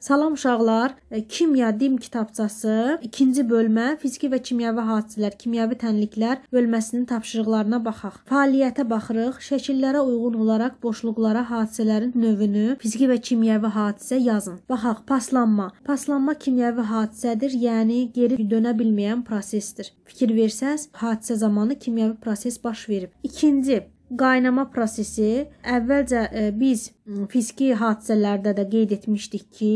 Salam uşaqlar, e, kimya dim kitabçası 2-ci bölmə fiziki və kimyəvi hadisələr, kimyəvi tənliklər bölməsinin tapşırıqlarına baxaq. Fəaliyyətə baxırıq. Şəkillərə uyğun olaraq boşluqlara hadisələrin növünü, fiziki və kimyəvi hadisə yazın. Baxaq, paslanma. Paslanma kimyəvi hadisədir, yəni geri dönə bilməyən prosesdir. Fikir versəz, hadisə zamanı kimyəvi proses baş verib. 2-ci qaynama prosesi əvvəlcə e, biz fiziki hadisələrdə də qeyd etmişdik ki,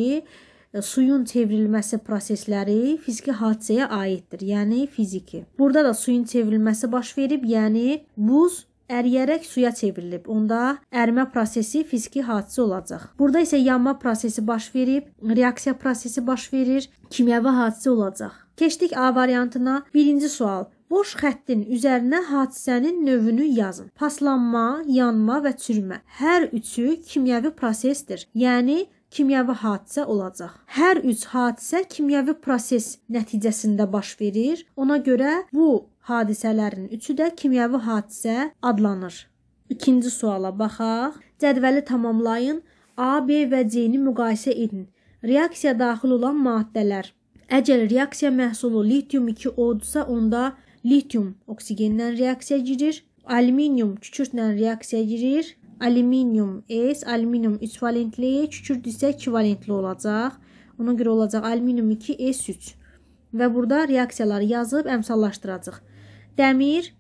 e, suyun çevrilməsi prosesləri fiziki hadisəyə aiddir, yəni fiziki. Burada da suyun çevrilməsi baş verib, yəni buz əriyərək suya çevrilib. Onda ərimə prosesi fiziki hadisə olacaq. Burada isə yanma prosesi baş verib, reaksiya prosesi baş verir, kimyəvi hadisə olacaq. Keçdik A variantına. Birinci sual. Boş xəttin üzərinə hadisənin növünü yazın. Paslanma, yanma və çürümə. Hər üçü kimyəvi prosesdir. Yəni kimyəvi hadisə olacaq. Hər üç hadisə kimyəvi proses nəticəsində baş verir. Ona görə bu hadisələrin üçü də kimyəvi hadisə adlanır. İkinci suala baxaq. Cədvəli tamamlayın. A, B və C-ni müqayisə edin. Reaksiya daxil olan maddələr. Əgər reaksiya məhsulu litium 2O-dsa, onda litium oksigenlə reaksiyaya girir, alüminium kükürdlə reaksiyaya girir. Alüminium S, alüminium 3 valentli, kükürd isə 2 valentli olacaq. Ona görə olacaq alüminium 2 S3. Və burada reaksiyaları yazıb əmsallaşdıracağıq. Dəmir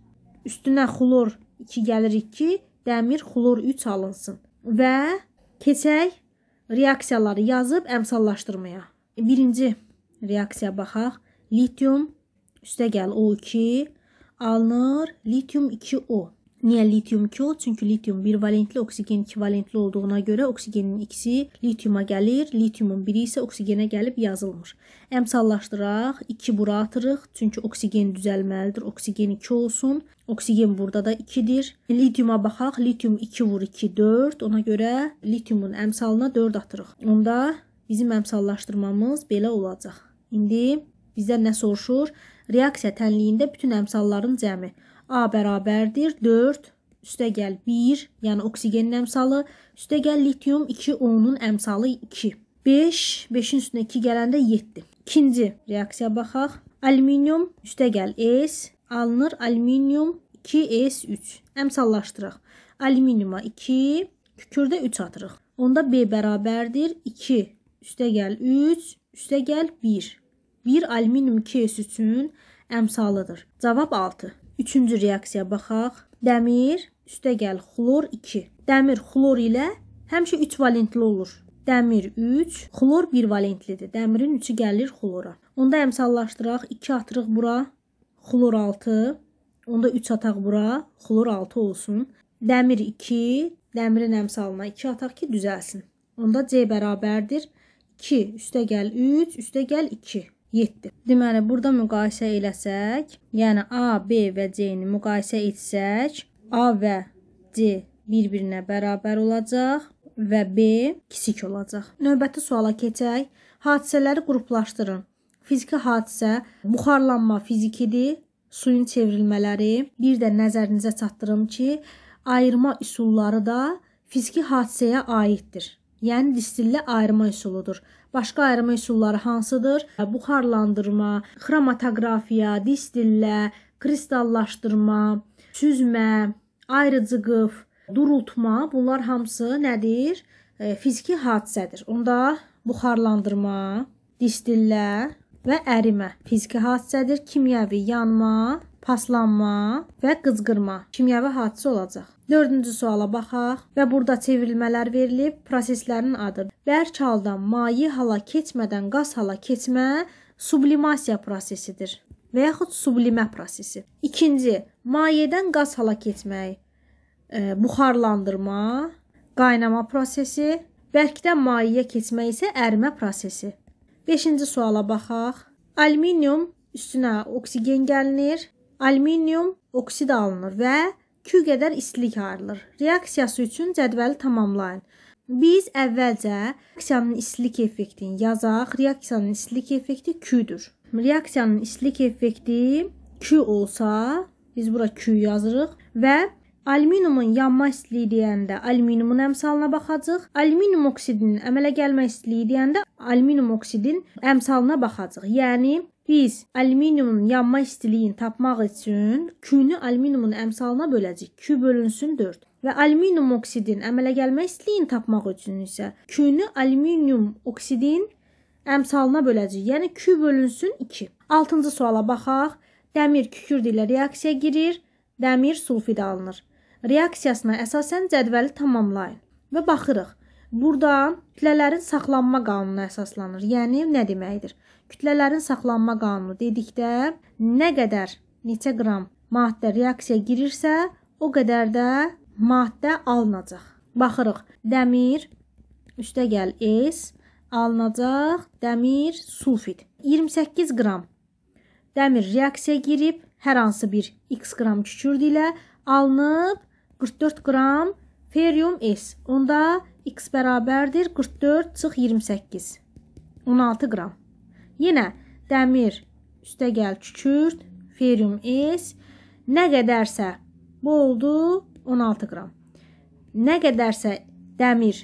üstünə xlor 2 gəlir 2, dəmir xlor 3 alınsın. Və keçək reaksiyaları yazıb əmsallaşdırmaya. Birinci reaksiyaya baxaq. Litium Üstəgəl O2 alınır litium 2O. Niyə litium 2O? Çünki litium bir valentli, oksigen iki valentli olduğuna görə oksigenin ikisi litiuma gəlir, litiumun biri isə oksigenə gəlib yazılmır. Əmsallaşdıraq, 2 bura atırıq, çünki oksigen düzəlməlidir, oksigen 2 olsun. Oksigen burada da 2-dir. Litiuma baxaq, litium 2 vur 2, 4, ona görə litiumun əmsalına 4 atırıq. Onda bizim əmsallaşdırmamız belə olacaq. İndi bizdən nə soruşur? reaksiya tənliyində bütün əmsalların cəmi A bərabərdir 4 üstəgəl 1, yəni oksigenin əmsalı, üstəgəl litium 2 O-nun əmsalı 2. 5, 5-in üstünə 2 gələndə 7. İkinci reaksiyaya baxaq. Alüminium üstəgəl S alınır alüminium 2S3. Əmsallaşdıraq. Alüminiuma 2, kükürdə 3 atırıq. Onda B bərabərdir 2 üstəgəl 3 üstəgəl 1 bir alüminium keys üçün əmsalıdır. Cavab 6. Üçüncü reaksiyaya baxaq. Dəmir üstə gəl xlor 2. Dəmir xlor ilə həmişə 3 valentli olur. Dəmir 3, xlor 1 valentlidir. Dəmirin 3-ü gəlir xlora. Onda əmsallaşdıraq. 2 atırıq bura xlor 6. Onda 3 ataq bura xlor 6 olsun. Dəmir 2, dəmirin əmsalına 2 ataq ki, düzəlsin. Onda C bərabərdir 2 üstə gəl 3 üstə gəl 2. 7. Deməli, burada müqayisə eləsək, yəni A, B və C-ni müqayisə etsək, A və C bir-birinə bərabər olacaq və B kiçik olacaq. Növbəti suala keçək. Hadisələri qruplaşdırın. Fiziki hadisə buxarlanma fizikidir, suyun çevrilmələri. Bir də nəzərinizə çatdırım ki, ayırma üsulları da fiziki hadisəyə aiddir yəni distillə ayırma üsuludur. Başqa ayırma üsulları hansıdır? Buxarlandırma, xromatografiya, distillə, kristallaşdırma, süzmə, ayrıcıqıf, durultma, bunlar hamısı nədir? E, fiziki hadisədir. Onda buxarlandırma, distillə və ərimə fiziki hadisədir. Kimyəvi yanma paslanma və qızqırma kimyəvi hadisə olacaq. 4-cü suala baxaq və burada çevrilmələr verilib, proseslərin adı. Bərk haldan mayi hala keçmədən qaz hala keçmə sublimasiya prosesidir və yaxud sublimə prosesi. İkinci, mayedən qaz hala keçmək, e, buxarlandırma, qaynama prosesi, bərkdən mayeyə keçmək isə ərimə prosesi. 5-ci suala baxaq. Alüminium üstünə oksigen gəlinir alüminium oksid alınır və Q qədər istilik ayrılır. Reaksiyası üçün cədvəli tamamlayın. Biz əvvəlcə reaksiyanın istilik effektini yazaq. Reaksiyanın istilik effekti Q-dür. Reaksiyanın istilik effekti Q olsa, biz bura Q yazırıq və Alüminiumun yanma istiliyi deyəndə alüminiumun əmsalına baxacağıq. Alüminium oksidinin əmələ gəlmə istiliyi deyəndə alüminium oksidin əmsalına baxacağıq. Yəni Biz alüminiumun yanma istiliyini tapmaq üçün Q-nü alüminiumun əmsalına böləcəyik. Q bölünsün 4. Və alüminium oksidin əmələ gəlmə istiliyini tapmaq üçün isə Q-nü alüminium oksidin əmsalına böləcəyik. Yəni Q bölünsün 2. 6-cı suala baxaq. Dəmir kükürdü ilə reaksiyaya girir, dəmir sulfid alınır. Reaksiyasına əsasən cədvəli tamamlayın və baxırıq. Burada kütlələrin saxlanma qanunu əsaslanır. Yəni nə deməkdir? Kütlələrin saxlanma qanunu dedikdə nə qədər neçə qram maddə reaksiyaya girirsə, o qədər də maddə alınacaq. Baxırıq. Dəmir üstə gəl S alınacaq dəmir sulfid. 28 qram dəmir reaksiyaya girib hər hansı bir x qram kükürd ilə alınıb 44 qram ferium S. Onda x bərabərdir 44 çıx 28. 16 qram. Yenə dəmir üstə gəl kükürt, ferium S nə qədərsə bu oldu 16 qram. Nə qədərsə dəmir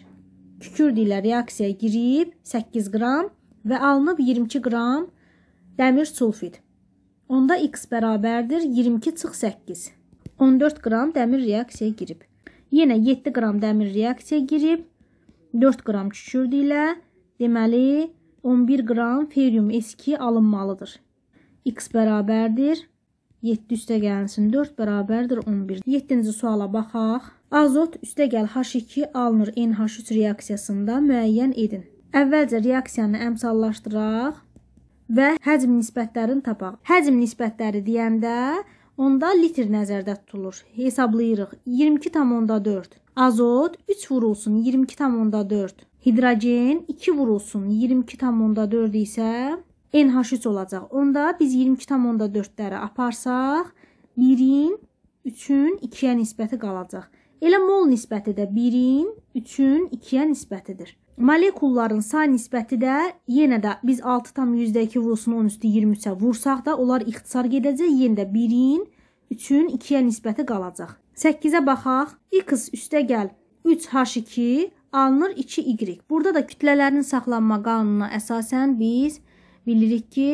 kükürt ilə reaksiyaya girib 8 qram və alınıb 22 qram dəmir sulfid. Onda x bərabərdir 22 çıx 8. 14 qram dəmir reaksiyaya girib. Yenə 7 qram dəmir reaksiyaya girib 4 qram kükürdü ilə deməli 11 qram ferium S2 alınmalıdır. X bərabərdir 7 üstə gəlsin 4 bərabərdir 11. 7-ci suala baxaq. Azot üstə gəl H2 alınır NH3 reaksiyasında müəyyən edin. Əvvəlcə reaksiyanı əmsallaşdıraq və həcm nisbətlərini tapaq. Həcm nisbətləri deyəndə onda litr nəzərdə tutulur. Hesablayırıq. 22,4 Azot 3 vurulsun 22,4. Hidrogen 2 vurulsun 22,4 isə NH3 olacaq. Onda biz 22,4-ləri aparsaq 1-in 3-ün 2-yə nisbəti qalacaq. Elə mol nisbəti də 1-in 3-ün 2-yə nisbətidir. Molekulların say nisbəti də yenə də biz 6,2 vurulsun 10 üstü 23-ə vursaq da onlar ixtisar gedəcək. Yenə də 1-in 3-ün 3-ün 2-yə nisbəti qalacaq. 8-ə baxaq. x üstəgəl 3h2 alınır 2y. Burada da kütlələrin saxlanma qanununa əsasən biz bilirik ki,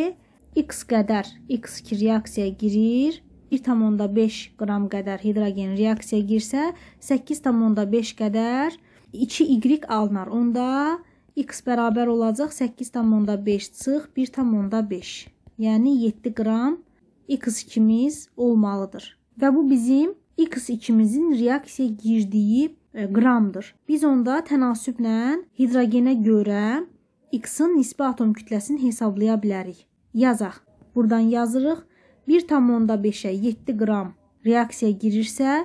x qədər x2 reaksiyaya girir, 1.5 qram qədər hidrogen reaksiyaya girsə, 8.5 qədər 2y alınar. Onda x bərabər olacaq 8.5 çıx 1.5. Yəni 7 qram x2-miz olmalıdır. Və bu bizim x2-mizin reaksiyaya girdiyi e, qramdır. Biz onda tənasüblə hidrogenə görə x-in nisbi atom kütləsini hesablaya bilərik. Yazaq. Burdan yazırıq. 1.5-ə 7 qram reaksiyaya girirsə,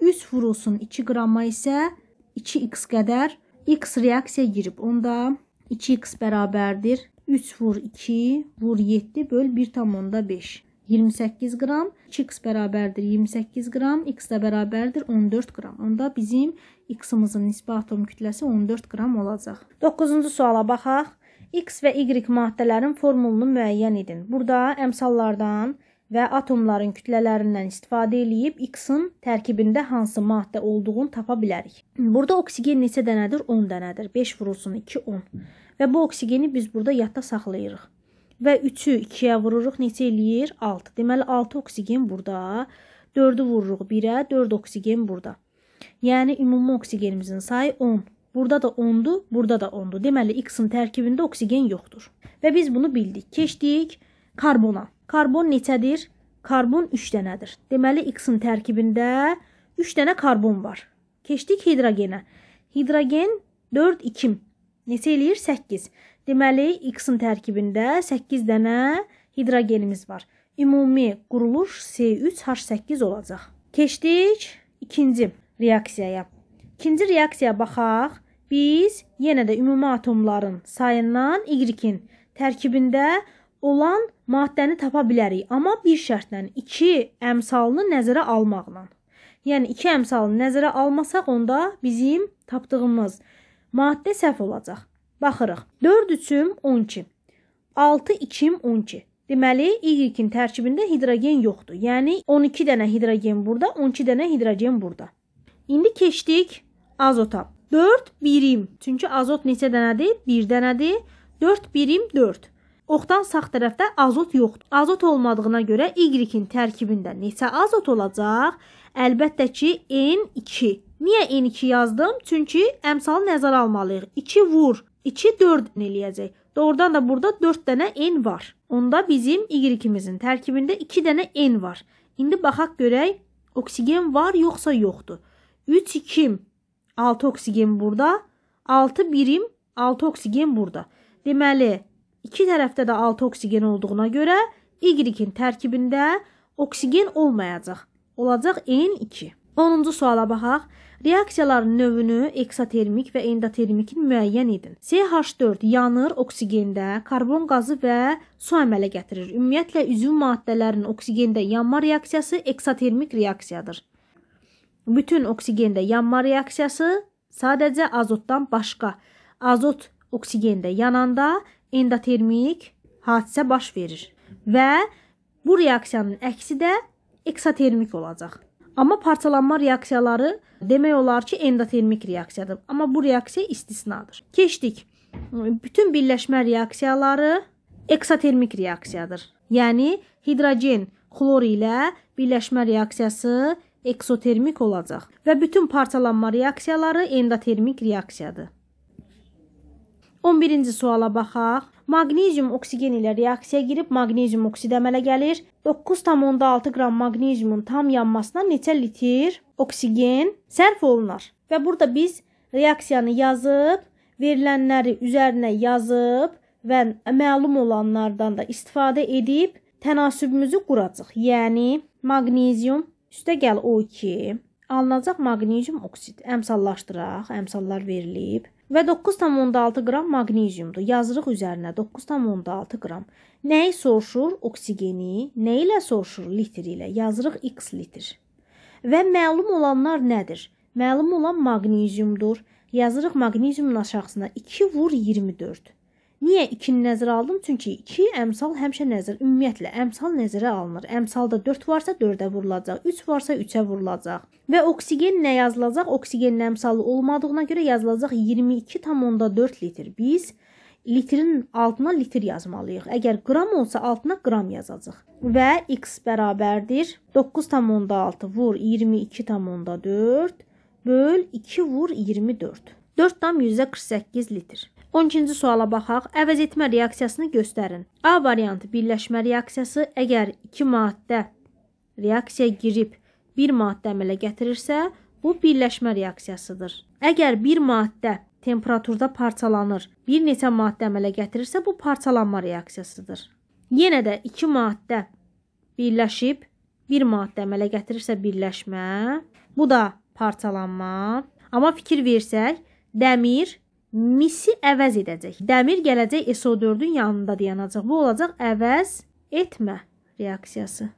3 vurulsun 2 qrama isə 2x qədər x reaksiyaya girib. Onda 2x bərabərdir 3 vur 2 vur 7 böl 1.5. 28 qram, 2x bərabərdir 28 qram, x də bərabərdir 14 qram. Onda bizim x-ımızın nisbi atom kütləsi 14 qram olacaq. 9-cu suala baxaq. X və Y maddələrin formulunu müəyyən edin. Burada əmsallardan və atomların kütlələrindən istifadə edib X-in tərkibində hansı maddə olduğunu tapa bilərik. Burada oksigen neçə dənədir? 10 dənədir. 5 vurulsun 2 10. Və bu oksigeni biz burada yadda saxlayırıq və 3-ü 2-yə vururuq, neçə eləyir? 6. Deməli 6 oksigen burada, 4-ü vururuq 1-ə, 4 oksigen burada. Yəni ümumi oksigenimizin sayı 10. Burada da 10-dur, burada da 10-dur. Deməli X-in tərkibində oksigen yoxdur. Və biz bunu bildik. Keçdik karbona. Karbon neçədir? Karbon 3 dənədir. Deməli X-in tərkibində 3 dənə karbon var. Keçdik hidrogenə. Hidrogen 4, 2. Neçə eləyir? 8. Deməli, X-in tərkibində 8 dənə hidrogenimiz var. Ümumi quruluş C3H8 olacaq. Keçdik ikinci reaksiyaya. İkinci reaksiyaya baxaq. Biz yenə də ümumi atomların sayından Y-in tərkibində olan maddəni tapa bilərik, amma bir şərtlə 2 əmsalını nəzərə almaqla. Yəni 2 əmsalını nəzərə almasaq onda bizim tapdığımız maddə səhv olacaq. Baxırıq. 4 üçüm 12. 6 2-im 12. Deməli, Y-in tərkibində hidrogen yoxdur. Yəni 12 dənə hidrogen burada, 12 dənə hidrogen burada. İndi keçdik azota. 4 birim. Çünki azot neçə dənədir? 1 dənədir. 4 birim 4. Oxdan sağ tərəfdə azot yoxdur. Azot olmadığına görə Y-in tərkibində neçə azot olacaq? Əlbəttə ki, N2. Niyə N2 yazdım? Çünki əmsalı nəzərə almalıyıq. 2 vur 2 4-ün eləyəcək. Doğrudan da burada 4 dənə n var. Onda bizim y-imizin tərkibində 2 dənə n var. İndi baxaq görək oksigen var yoxsa yoxdur. 3 2 6 oksigen burada, 6 birim 6 oksigen burada. Deməli, iki tərəfdə də 6 oksigen olduğuna görə y-in tərkibində oksigen olmayacaq. Olacaq n2. 10-cu suala baxaq. Reaksiyaların növünü eksotermik və endotermikin müəyyən edin. CH4 yanır oksigendə, karbon qazı və su əmələ gətirir. Ümumiyyətlə üzv maddələrin oksigendə yanma reaksiyası eksotermik reaksiyadır. Bütün oksigendə yanma reaksiyası sadəcə azotdan başqa azot oksigendə yananda endotermik hadisə baş verir və bu reaksiyanın əksi də eksotermik olacaq. Amma parçalanma reaksiyaları demək olar ki, endotermik reaksiyadır. Amma bu reaksiya istisnadır. Keçdik. Bütün birləşmə reaksiyaları eksotermik reaksiyadır. Yəni hidrogen xlor ilə birləşmə reaksiyası eksotermik olacaq və bütün parçalanma reaksiyaları endotermik reaksiyadır. 11-ci suala baxaq. Maqnezium oksigen ilə reaksiyaya girib maqnezium oksid əmələ gəlir. 9,6 qram maqneziumun tam yanmasına neçə litr oksigen sərf olunar? Və burada biz reaksiyanı yazıb, verilənləri üzərinə yazıb və məlum olanlardan da istifadə edib tənasübümüzü quracağıq. Yəni maqnezium üstə gəl O2 alınacaq maqnezium oksid. Əmsallaşdıraq, əmsallar verilib və 9,6 qram maqnezyumdur. Yazırıq üzərinə 9,6 qram. Nəyi soruşur? Oksigeni. Nə ilə soruşur? Litr ilə. Yazırıq x litr. Və məlum olanlar nədir? Məlum olan maqnezyumdur. Yazırıq maqnezyumun aşağısına 2 vur 24. Niyə 2-ni nəzərə aldım? Çünki 2 əmsal həmişə nəzər, ümumiyyətlə əmsal nəzərə alınır. Əmsalda 4 varsa 4-ə vurulacaq, 3 varsa 3-ə vurulacaq. Və oksigen nə yazılacaq? Oksigenin əmsalı olmadığına görə yazılacaq 22,4 litr. Biz litrin altına litr yazmalıyıq. Əgər qram olsa altına qram yazacağıq. Və x bərabərdir 9,6 vur 22,4 böl 2 vur 24. 4,48 litr. 12-ci suala baxaq. Əvəzetmə reaksiyasını göstərin. A variantı birləşmə reaksiyası əgər 2 maddə reaksiya girib bir maddə əmələ gətirirsə, bu birləşmə reaksiyasıdır. Əgər bir maddə temperaturda parçalanır, bir neçə maddə əmələ gətirirsə, bu parçalanma reaksiyasıdır. Yenə də 2 maddə birləşib bir maddə əmələ gətirirsə birləşmə, bu da parçalanma. Amma fikir versək, dəmir misi əvəz edəcək. Dəmir gələcək SO4-ün yanında dayanacaq. Bu olacaq əvəz etmə reaksiyası.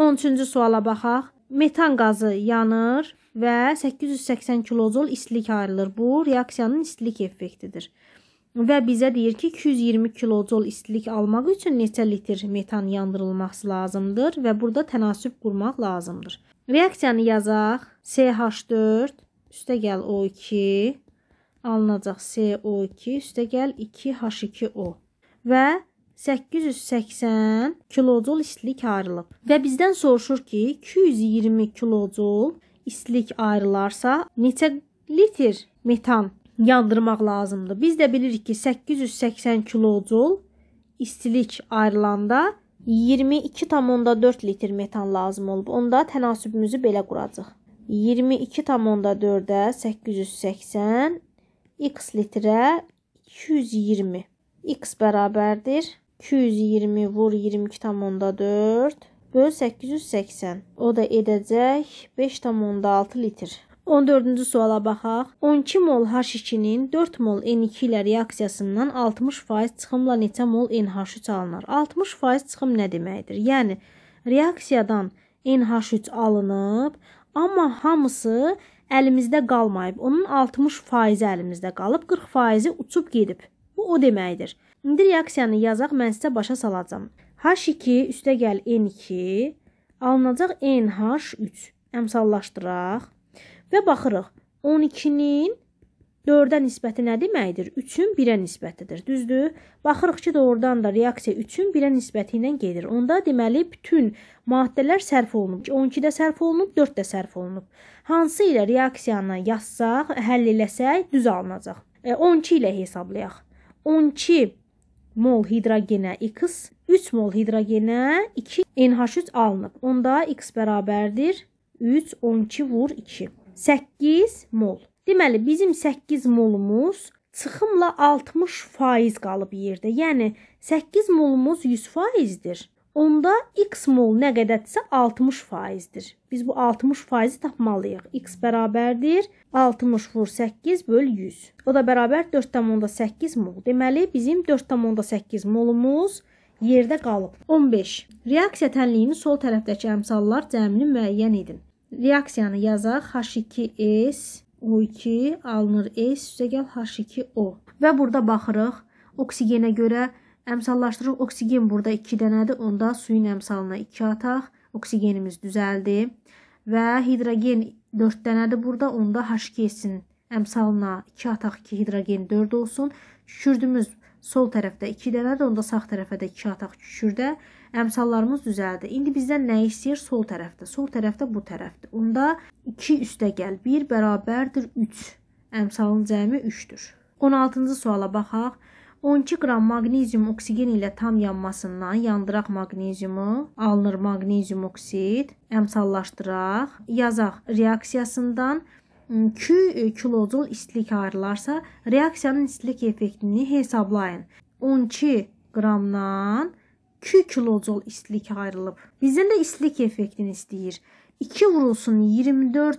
13-cü suala baxaq. Metan qazı yanır və 880 kilojul istilik ayrılır. Bu reaksiyanın istilik effektidir. Və bizə deyir ki, 220 kilojul istilik almaq üçün neçə litr metan yandırılması lazımdır və burada tənasüb qurmaq lazımdır. Reaksiyanı yazaq. CH4 üstə gəl O2 alınacaq CO2 üstəgəl 2H2O və 880 kilocul istilik ayrılıb. Və bizdən soruşur ki, 220 kilocul istilik ayrılarsa neçə litr metan yandırmaq lazımdır? Biz də bilirik ki, 880 kilocul istilik ayrılanda 22,4 litr metan lazım olub. Onda tənasübümüzü belə quracağıq. 22,4-ə 880 x litrə 220. x bərabərdir 220 vur 22,4 böl 880. O da edəcək 5,6 litr. 14-cü suala baxaq. 12 mol H2-nin 4 mol N2 ilə reaksiyasından 60% çıxımla neçə mol NH3 alınır? 60% çıxım nə deməkdir? Yəni reaksiyadan NH3 alınıb, amma hamısı əlimizdə qalmayıb. Onun 60% əlimizdə qalıb, 40%-i uçub gedib. Bu o deməkdir. İndi reaksiyanı yazaq, mən sizə başa salacağam. H2 üstə gəl N2 alınacaq NH3. Əmsallaşdıraq və baxırıq. 12-nin 4-ə nisbəti nə deməkdir? 3-ün 1-ə nisbətidir, düzdür? Baxırıq ki, doğrudan da reaksiya 3-ün 1-ə nisbəti ilə gedir. Onda deməli bütün maddələr sərf olunub. 12-də sərf olunub, 4-də sərf olunub. Hansı ilə reaksiyanı yazsaq, həll eləsək düz alınacaq. 12 e, ilə hesablayaq. 12 mol hidrogenə x, 3 mol hidrogenə 2 NH3 alınıb. Onda x bərabərdir 3 12 vur 2. 8 mol. Deməli, bizim 8 molumuz çıxımla 60% qalıb yerdə. Yəni 8 molumuz 100%dir. Onda x mol nə qədərdirsə 60%dir. Biz bu 60%-i tapmalıyıq. x bərabərdir 60 vur 8 böl 100. O da bərabər 4,8 mol. Deməli, bizim 4,8 molumuz yerdə qalıb. 15. Reaksiya tənliyini sol tərəfdəki əmsallar cəmini müəyyən edin. Reaksiyanı yazaq H2S O2 alınır e, S üstəgəl H2O. Və burada baxırıq, oksigenə görə əmsallaşdırıq. Oksigen burada 2 dənədir, onda suyun əmsalına 2 ataq. Oksigenimiz düzəldi. Və hidrogen 4 dənədir burada, onda H2S-in əmsalına 2 ataq ki, hidrogen 4 olsun. Kükürdümüz 4 sol tərəfdə 2 dənədir, onda sağ tərəfə də 2 ataq kükürdə. Əmsallarımız düzəldi. İndi bizdən nə istəyir? Sol tərəfdə. Sol tərəfdə bu tərəfdir. Onda 2 üstə gəl. 1 bərabərdir 3. Əmsalın cəmi 3-dür. 16-cı suala baxaq. 12 qram magnezium oksigen ilə tam yanmasından yandıraq magneziumu, alınır magnezium oksid, əmsallaşdıraq, yazaq reaksiyasından 2 e, kilocul istilik ayrılarsa, reaksiyanın istilik effektini hesablayın. 12 qramdan 2 kilocul istilik ayrılıb. Bizdən də istilik effektini istəyir. 2 vurulsun 24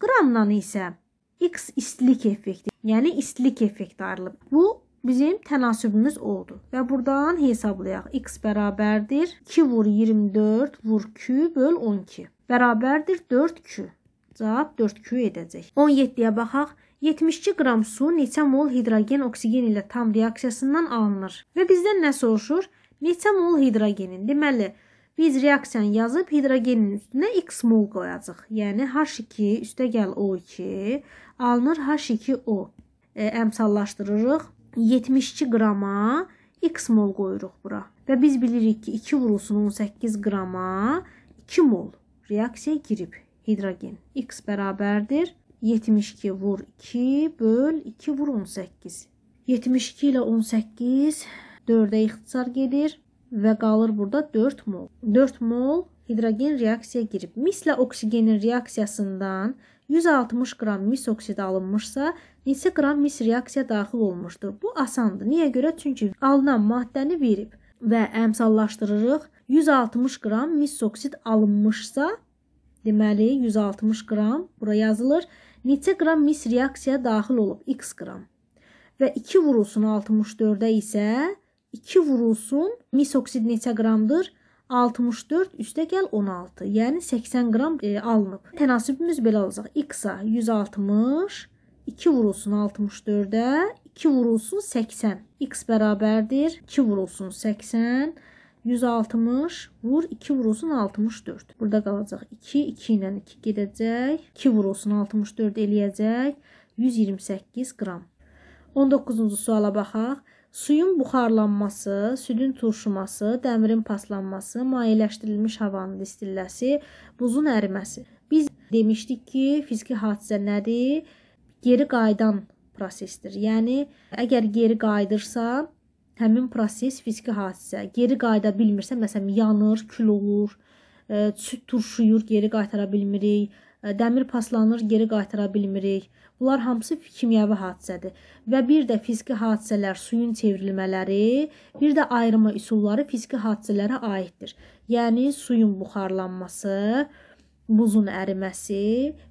qramdan isə x istilik effekti, yəni istilik effekti ayrılıb. Bu bizim tənasübümüz oldu və burdan hesablayaq. x bərabərdir 2 vur 24 vur 2 böl 12 bərabərdir 4 kü. Cavab 4Q edəcək. 17-yə baxaq. 72 qram su neçə mol hidrogen oksigen ilə tam reaksiyasından alınır və bizdən nə soruşur? Neçə mol hidrogenin? Deməli, biz reaksiyanı yazıb hidrogenin üstünə x mol qoyacağıq. Yəni H2 üstə gəl O2 alınır H2O. E, əmsallaşdırırıq. 72 qrama x mol qoyuruq bura. Və biz bilirik ki, 2 vurulsun 18 qrama 2 mol reaksiyaya girib hidrogen. X bərabərdir 72 vur 2 böl 2 vur 18. 72 ilə 18 4-ə ixtisar gedir və qalır burada 4 mol. 4 mol hidrogen reaksiyaya girib. Mislə oksigenin reaksiyasından 160 qram mis oksid alınmışsa, neçə qram mis reaksiya daxil olmuşdur? Bu asandır. Niyə görə? Çünki alınan maddəni verib və əmsallaşdırırıq. 160 qram mis oksid alınmışsa, Deməli 160 qram bura yazılır. Neçə qram mis reaksiya daxil olub? X qram. Və 2 vurulsun 64-ə isə 2 vurulsun mis oksid neçə qramdır? 64 üstə gəl 16. Yəni 80 qram e, alınıb. Tənasübümüz belə olacaq. X-a 160, 2 vurulsun 64-ə, 2 vurulsun 80. X bərabərdir 2 vurulsun 80 160 vur 2 vurulsun 64. Burada qalacaq 2, 2 ilə 2 gedəcək. 2 vurulsun 64 eləyəcək. 128 qram. 19-cu suala baxaq. Suyun buxarlanması, südün turşuması, dəmirin paslanması, mayeləşdirilmiş havanın distilləsi, buzun əriməsi. Biz demişdik ki, fiziki hadisə nədir? Geri qayıdan prosesdir. Yəni əgər geri qayıdırsa, həmin proses fiziki hadisə. Geri qayıda bilmirsə, məsələn, yanır, kül olur, e, süd turşuyur, geri qaytara bilmirik, e, dəmir paslanır, geri qaytara bilmirik. Bunlar hamısı kimyəvi hadisədir. Və bir də fiziki hadisələr, suyun çevrilmələri, bir də ayırma üsulları fiziki hadisələrə aiddir. Yəni suyun buxarlanması, buzun əriməsi,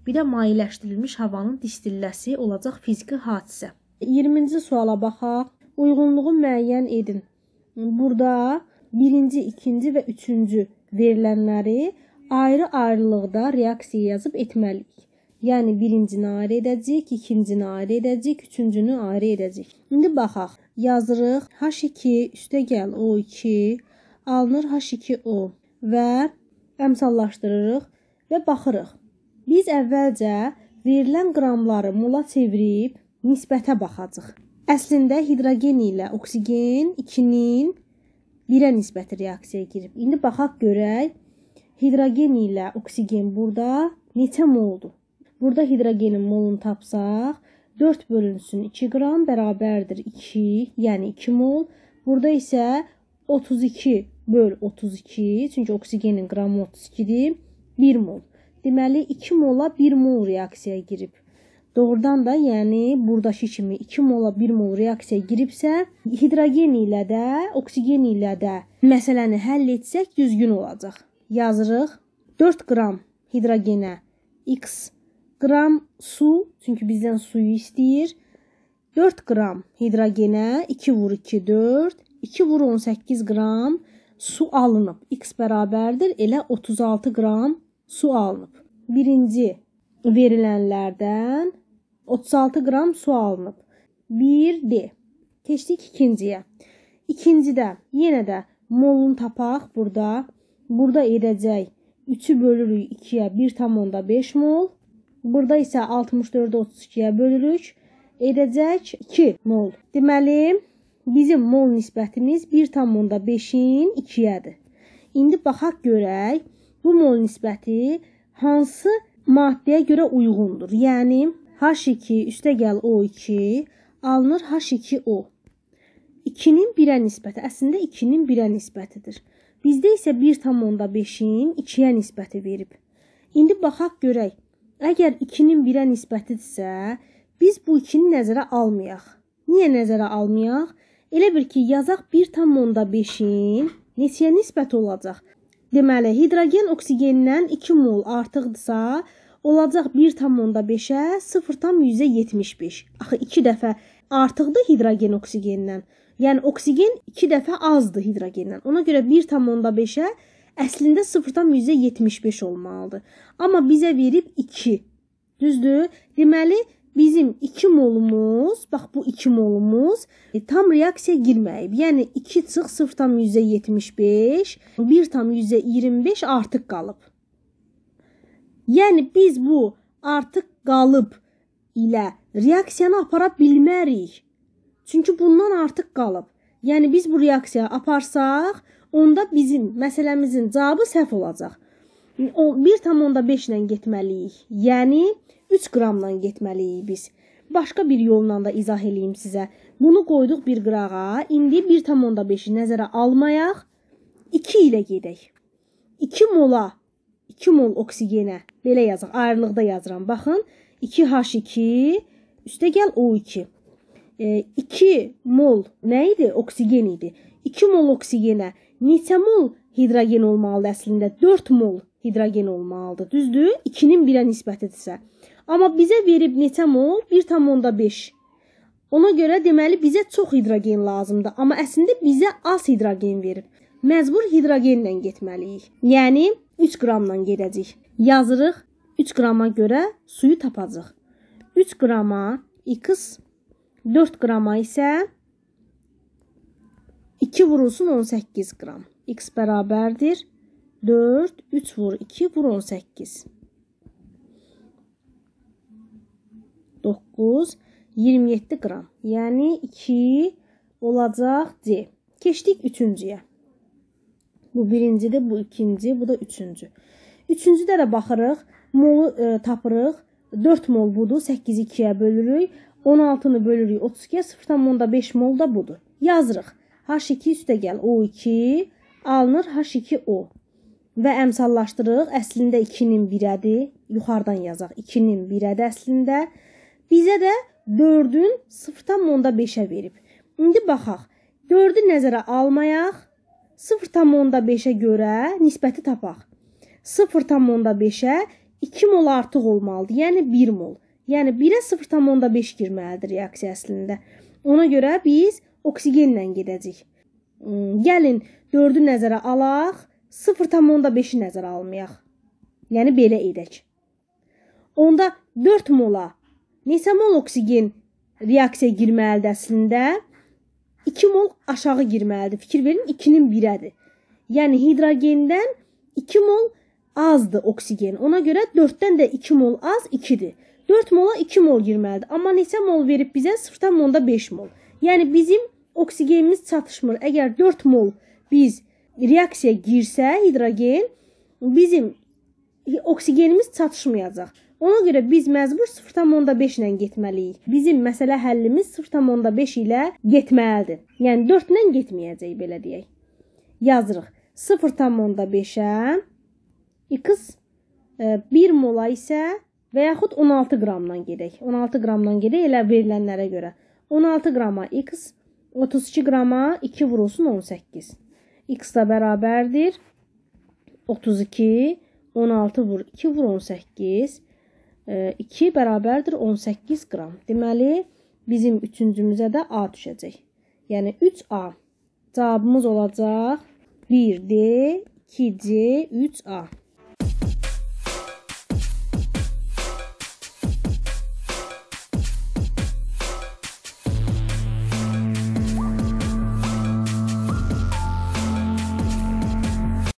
bir də mayeləşdirilmiş havanın distilləsi olacaq fiziki hadisə. 20-ci suala baxaq uyğunluğu müəyyən edin. Burada birinci, ikinci və üçüncü verilənləri ayrı-ayrılıqda reaksiya yazıb etməliyik. Yəni birincini ayrı edəcəyik, ikincini ayrı edəcəyik, üçüncünü ayrı edəcəyik. İndi baxaq. Yazırıq H2 üstəgəl O2 alınır H2O və əmsallaşdırırıq və baxırıq. Biz əvvəlcə verilən qramları mola çevirib nisbətə baxacağıq. Əslində hidrogen ilə oksigen 2-nin 1-ə nisbəti reaksiyaya girib. İndi baxaq görək hidrogen ilə oksigen burada neçə moldur? Burada hidrogenin molunu tapsaq 4 bölünsün 2 qram bərabərdir 2, yəni 2 mol. Burada isə 32 böl 32, çünki oksigenin qramı 32-dir, 1 mol. Deməli 2 mola 1 mol reaksiyaya girib. Doğrudan da, yəni burdakı kimi 2 mola 1 mol reaksiyaya giribsə, hidrogen ilə də, oksigen ilə də məsələni həll etsək düzgün olacaq. Yazırıq 4 qram hidrogenə x qram su, çünki bizdən suyu istəyir. 4 qram hidrogenə 2 vur 2 4, 2 vur 18 qram su alınıb. X bərabərdir elə 36 qram su alınıb. Birinci verilənlərdən 36 qram su alınıb. 1D. Keçdik ikinciyə. İkincidə yenə də molunu tapaq burada. Burada edəcək 3-ü bölürük 2-yə 1.5 mol. Burada isə 64-ü 32-yə bölürük. Edəcək 2 mol. Deməli, bizim mol nisbətimiz 1.5-in 2-yədir. İndi baxaq görək, bu mol nisbəti hansı maddəyə görə uyğundur? Yəni, H2 üstə gəl O2 alınır H2O. 2-nin 1-ə nisbəti əslində 2-nin 1-ə nisbətidir. Bizdə isə 1.5-in 2-yə nisbəti verib. İndi baxaq görək. Əgər 2-nin 1-ə nisbətidirsə, biz bu 2-ni nəzərə almayaq. Niyə nəzərə almayaq? Elə bir ki, yazaq 1.5-in neçəyə nisbət olacaq? Deməli, hidrogen oksigendən 2 mol artıqdırsa, olacaq 1.5-ə 0.175. Axı 2 dəfə artıqdır hidrogen oksigenden. Yəni oksigen 2 dəfə azdır hidrogendən. Ona görə 1.5-ə əslində 0.175 olmalıdır. Amma bizə verib 2. Düzdür? Deməli bizim 2 molumuz, bax bu 2 molumuz e, tam reaksiyaya girməyib. Yəni 2 çıx 0.175, 1.125 artıq qalıb. Yəni biz bu artıq qalıb ilə reaksiyanı apara bilmərik. Çünki bundan artıq qalıb. Yəni biz bu reaksiyanı aparsaq, onda bizim məsələmizin cavabı səhv olacaq. 1.5 ilə getməliyik. Yəni 3 qramla getməliyik biz. Başqa bir yolla da izah eləyim sizə. Bunu qoyduq bir qırağa, indi 1.5-i nəzərə almayaq, 2 ilə gedək. 2 mola 2 mol oksigenə belə yazaq. Ayrılıqda yazıram. Baxın, 2H2 üstə gəl O2. E, 2 mol nə idi? Oksigen idi. 2 mol oksigenə neçə mol hidrogen olmalıdır əslində? 4 mol hidrogen olmalıdır. Düzdür? 2-nin 1-ə nisbətidirsə. Amma bizə verib neçə mol? 1.5. Ona görə deməli bizə çox hidrogen lazımdır, amma əslində bizə az hidrogen verib. Məcbur hidrogenlə getməliyik. Yəni 3 qramla gedəcək. Yazırıq 3 qrama görə suyu tapacaq. 3 qrama x 4 qrama isə 2 vurulsun 18 qram. X bərabərdir 4, 3 vur 2 vur 18. 9, 27 qram. Yəni 2 olacaq C. Keçdik üçüncüyə. Bu birincidir, bu ikinci, bu da üçüncü. Üçüncüdə də baxırıq, molu e, tapırıq. 4 mol budur, 8-i 2-yə bölürük. 16-nı bölürük 32-yə, 0,5 mol da budur. Yazırıq. H2 üstə gəl, O2 alınır H2O. Və əmsallaşdırırıq. Əslində 2-nin 1-ədir. Yuxarıdan yazaq. 2-nin 1-ədir əslində. Bizə də 4-ün 0,5-ə verib. İndi baxaq. 4-ü nəzərə almayaq. 0,5-ə görə nisbəti tapaq. 0,5-ə 2 mol artıq olmalıdır, yəni 1 mol. Yəni 1-ə 0,5 girməlidir reaksiya əslində. Ona görə biz oksigenlə gedəcəyik. Hmm, gəlin 4-ü nəzərə alaq, 0,5-i nəzərə almayaq. Yəni belə edək. Onda 4 mola neçə mol oksigen reaksiyaya girməlidir əslində? 2 mol aşağı girməlidir. Fikir verin 2-nin 1-ədir. Yəni hidrogendən 2 mol azdır oksigen. Ona görə 4-dən də 2 mol az 2-dir. 4 mola 2 mol girməlidir. Amma neçə mol verib bizə 0.5 mol. Yəni bizim oksigenimiz çatışmır. Əgər 4 mol biz reaksiyaya girsə hidrogen bizim oksigenimiz çatışmayacaq. Ona görə biz məcbur 0.5 ilə getməliyik. Bizim məsələ həllimiz 0.5 ilə getməlidir. Yəni 4 ilə getməyəcək belə deyək. Yazırıq 0.5-ə 2 1 mola isə və yaxud 16 qramdan gedək. 16 qramdan gedək elə verilənlərə görə. 16 qrama x 32 qrama 2 vurulsun 18. x da bərabərdir 32 16 vur 2 vur 18 2 bərabərdir 18 qram. Deməli, bizim üçüncümüzə də A düşəcək. Yəni, 3A. Cavabımız olacaq 1D, 2C, 3A.